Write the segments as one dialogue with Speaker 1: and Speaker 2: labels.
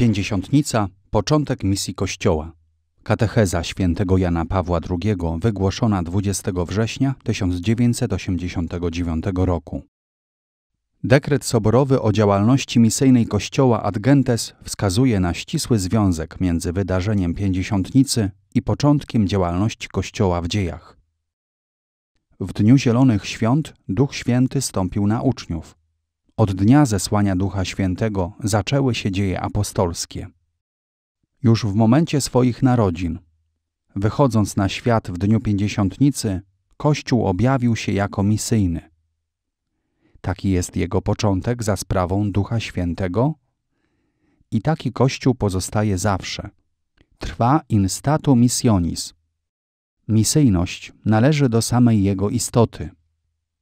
Speaker 1: Pięćdziesiątnica początek misji Kościoła. Katecheza świętego Jana Pawła II wygłoszona 20 września 1989 roku. Dekret soborowy o działalności misyjnej Kościoła Ad Gentes wskazuje na ścisły związek między wydarzeniem Pięćdziesiątnicy i początkiem działalności Kościoła w dziejach. W Dniu Zielonych Świąt Duch Święty stąpił na uczniów – od dnia zesłania Ducha Świętego zaczęły się dzieje apostolskie. Już w momencie swoich narodzin, wychodząc na świat w dniu pięćdziesiątnicy, Kościół objawił się jako misyjny. Taki jest jego początek za sprawą Ducha Świętego i taki Kościół pozostaje zawsze. Trwa in statu missionis. Misyjność należy do samej jego istoty –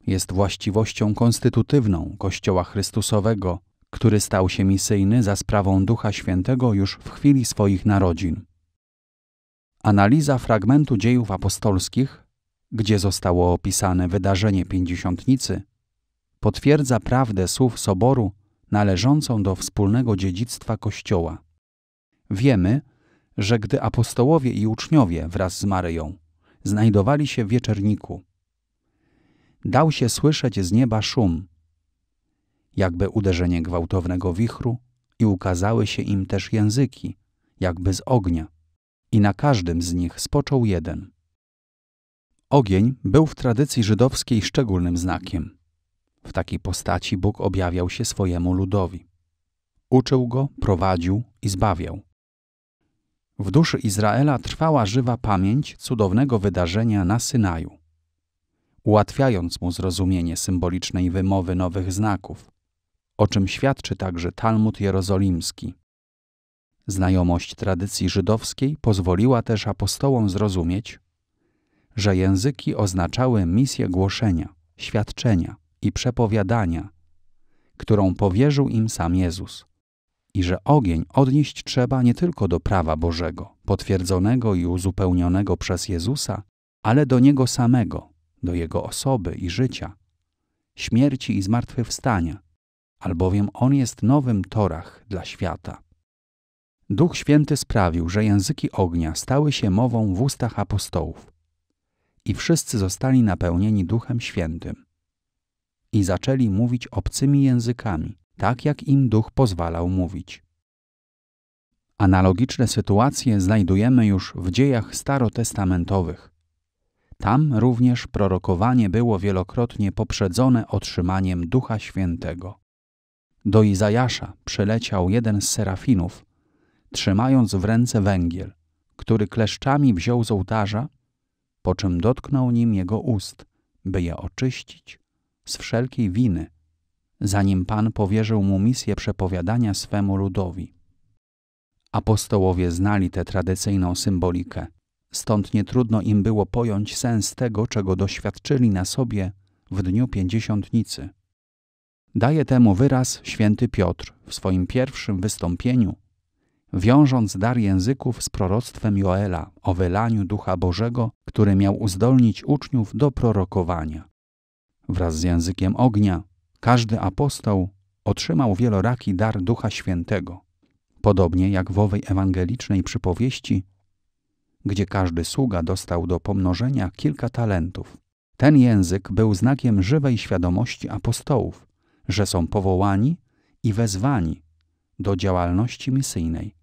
Speaker 1: jest właściwością konstytutywną Kościoła Chrystusowego, który stał się misyjny za sprawą Ducha Świętego już w chwili swoich narodzin. Analiza fragmentu dziejów apostolskich, gdzie zostało opisane wydarzenie pięćdziesiątnicy, potwierdza prawdę słów Soboru należącą do wspólnego dziedzictwa Kościoła. Wiemy, że gdy apostołowie i uczniowie wraz z Maryją znajdowali się w wieczerniku, dał się słyszeć z nieba szum, jakby uderzenie gwałtownego wichru, i ukazały się im też języki, jakby z ognia, i na każdym z nich spoczął jeden. Ogień był w tradycji żydowskiej szczególnym znakiem. W takiej postaci Bóg objawiał się swojemu ludowi. Uczył go, prowadził i zbawiał. W duszy Izraela trwała żywa pamięć cudownego wydarzenia na Synaju ułatwiając mu zrozumienie symbolicznej wymowy nowych znaków, o czym świadczy także Talmud Jerozolimski. Znajomość tradycji żydowskiej pozwoliła też apostołom zrozumieć, że języki oznaczały misję głoszenia, świadczenia i przepowiadania, którą powierzył im sam Jezus, i że ogień odnieść trzeba nie tylko do prawa Bożego, potwierdzonego i uzupełnionego przez Jezusa, ale do Niego samego, do Jego osoby i życia, śmierci i zmartwychwstania, albowiem On jest nowym torach dla świata. Duch Święty sprawił, że języki ognia stały się mową w ustach apostołów i wszyscy zostali napełnieni Duchem Świętym i zaczęli mówić obcymi językami, tak jak im Duch pozwalał mówić. Analogiczne sytuacje znajdujemy już w dziejach starotestamentowych. Tam również prorokowanie było wielokrotnie poprzedzone otrzymaniem Ducha Świętego. Do Izajasza przyleciał jeden z serafinów, trzymając w ręce węgiel, który kleszczami wziął z ołtarza, po czym dotknął nim jego ust, by je oczyścić z wszelkiej winy, zanim Pan powierzył mu misję przepowiadania swemu ludowi. Apostołowie znali tę tradycyjną symbolikę – Stąd nie trudno im było pojąć sens tego, czego doświadczyli na sobie w dniu pięćdziesiątnicy. Daje temu wyraz święty Piotr w swoim pierwszym wystąpieniu, wiążąc dar języków z proroctwem Joela o wylaniu Ducha Bożego, który miał uzdolnić uczniów do prorokowania. Wraz z językiem ognia każdy apostoł otrzymał wieloraki dar Ducha Świętego. Podobnie jak w owej ewangelicznej przypowieści – gdzie każdy sługa dostał do pomnożenia kilka talentów. Ten język był znakiem żywej świadomości apostołów, że są powołani i wezwani do działalności misyjnej.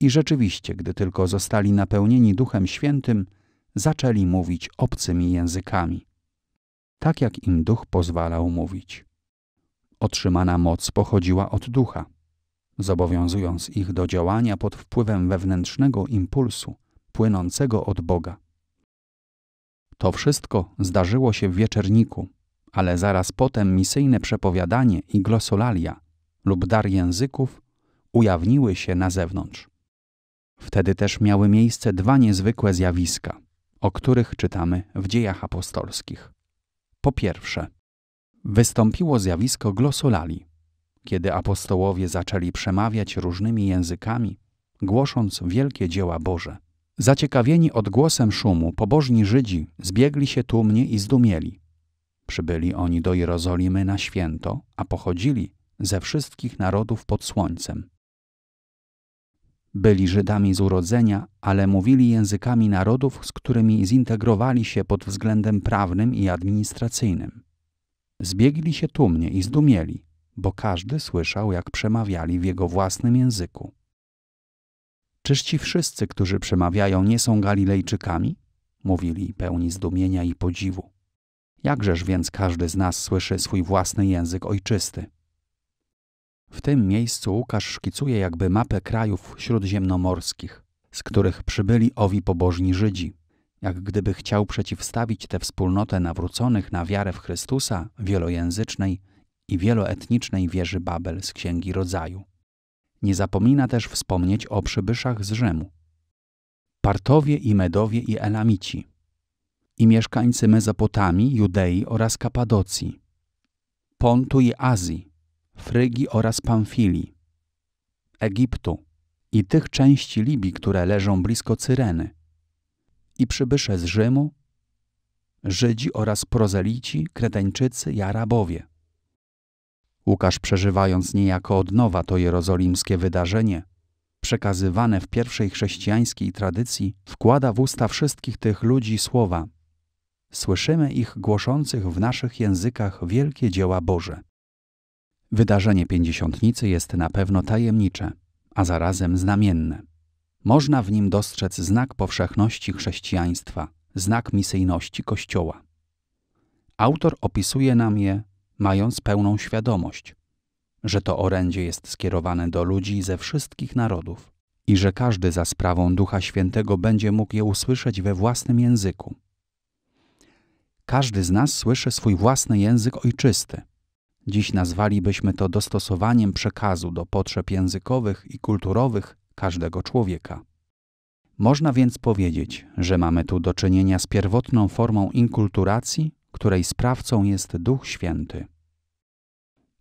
Speaker 1: I rzeczywiście, gdy tylko zostali napełnieni Duchem Świętym, zaczęli mówić obcymi językami, tak jak im Duch pozwalał mówić. Otrzymana moc pochodziła od Ducha, zobowiązując ich do działania pod wpływem wewnętrznego impulsu, płynącego od Boga. To wszystko zdarzyło się w wieczerniku, ale zaraz potem misyjne przepowiadanie i glosolalia lub dar języków ujawniły się na zewnątrz. Wtedy też miały miejsce dwa niezwykłe zjawiska, o których czytamy w dziejach apostolskich. Po pierwsze, wystąpiło zjawisko glosolali, kiedy apostołowie zaczęli przemawiać różnymi językami, głosząc wielkie dzieła Boże. Zaciekawieni odgłosem szumu, pobożni Żydzi zbiegli się tłumnie i zdumieli. Przybyli oni do Jerozolimy na święto, a pochodzili ze wszystkich narodów pod słońcem. Byli Żydami z urodzenia, ale mówili językami narodów, z którymi zintegrowali się pod względem prawnym i administracyjnym. Zbiegli się tłumnie i zdumieli, bo każdy słyszał, jak przemawiali w jego własnym języku. Czyż ci wszyscy, którzy przemawiają, nie są Galilejczykami? Mówili pełni zdumienia i podziwu. Jakżeż więc każdy z nas słyszy swój własny język ojczysty? W tym miejscu Łukasz szkicuje jakby mapę krajów śródziemnomorskich, z których przybyli owi pobożni Żydzi, jak gdyby chciał przeciwstawić tę wspólnotę nawróconych na wiarę w Chrystusa wielojęzycznej i wieloetnicznej wieży Babel z Księgi Rodzaju. Nie zapomina też wspomnieć o przybyszach z Rzymu. Partowie i Medowie i Elamici i mieszkańcy Mezopotami, Judei oraz Kapadocji, Pontu i Azji, Frygi oraz Pamfilii, Egiptu i tych części Libii, które leżą blisko Cyreny, i przybysze z Rzymu, Żydzi oraz prozelici, Kreteńczycy i Arabowie. Łukasz, przeżywając niejako od nowa to jerozolimskie wydarzenie, przekazywane w pierwszej chrześcijańskiej tradycji, wkłada w usta wszystkich tych ludzi słowa. Słyszymy ich głoszących w naszych językach wielkie dzieła Boże. Wydarzenie pięćdziesiątnicy jest na pewno tajemnicze, a zarazem znamienne. Można w nim dostrzec znak powszechności chrześcijaństwa, znak misyjności Kościoła. Autor opisuje nam je mając pełną świadomość, że to orędzie jest skierowane do ludzi ze wszystkich narodów i że każdy za sprawą Ducha Świętego będzie mógł je usłyszeć we własnym języku. Każdy z nas słyszy swój własny język ojczysty. Dziś nazwalibyśmy to dostosowaniem przekazu do potrzeb językowych i kulturowych każdego człowieka. Można więc powiedzieć, że mamy tu do czynienia z pierwotną formą inkulturacji której sprawcą jest Duch Święty.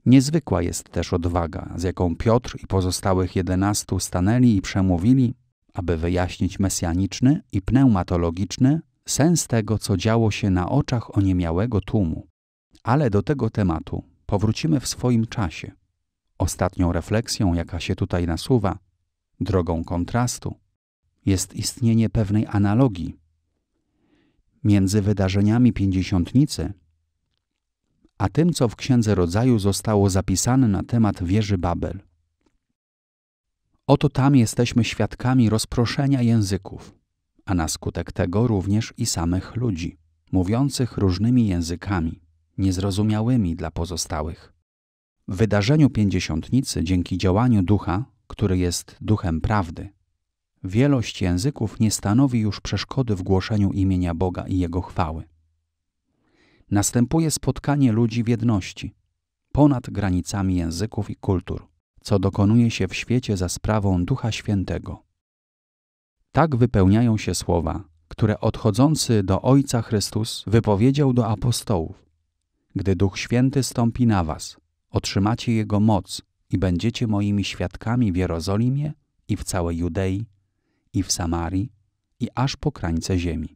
Speaker 1: Niezwykła jest też odwaga, z jaką Piotr i pozostałych jedenastu stanęli i przemówili, aby wyjaśnić mesjaniczny i pneumatologiczny sens tego, co działo się na oczach oniemiałego tłumu. Ale do tego tematu powrócimy w swoim czasie. Ostatnią refleksją, jaka się tutaj nasuwa, drogą kontrastu, jest istnienie pewnej analogii między wydarzeniami pięćdziesiątnicy a tym, co w Księdze Rodzaju zostało zapisane na temat wieży Babel. Oto tam jesteśmy świadkami rozproszenia języków, a na skutek tego również i samych ludzi, mówiących różnymi językami, niezrozumiałymi dla pozostałych. W wydarzeniu pięćdziesiątnicy dzięki działaniu ducha, który jest duchem prawdy, Wielość języków nie stanowi już przeszkody w głoszeniu imienia Boga i Jego chwały. Następuje spotkanie ludzi w jedności, ponad granicami języków i kultur, co dokonuje się w świecie za sprawą Ducha Świętego. Tak wypełniają się słowa, które odchodzący do Ojca Chrystus wypowiedział do apostołów. Gdy Duch Święty stąpi na was, otrzymacie Jego moc i będziecie moimi świadkami w Jerozolimie i w całej Judei i w Samarii, i aż po krańce ziemi.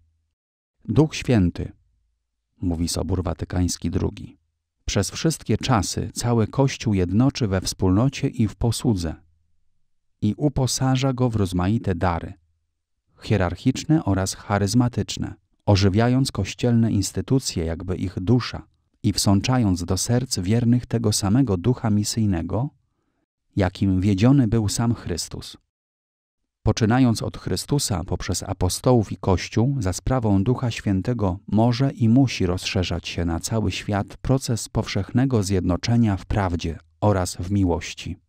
Speaker 1: Duch Święty, mówi Sobór Watykański II, przez wszystkie czasy cały Kościół jednoczy we wspólnocie i w posłudze i uposaża go w rozmaite dary, hierarchiczne oraz charyzmatyczne, ożywiając kościelne instytucje jakby ich dusza i wsączając do serc wiernych tego samego ducha misyjnego, jakim wiedziony był sam Chrystus poczynając od Chrystusa poprzez apostołów i Kościół, za sprawą Ducha Świętego może i musi rozszerzać się na cały świat proces powszechnego zjednoczenia w prawdzie oraz w miłości.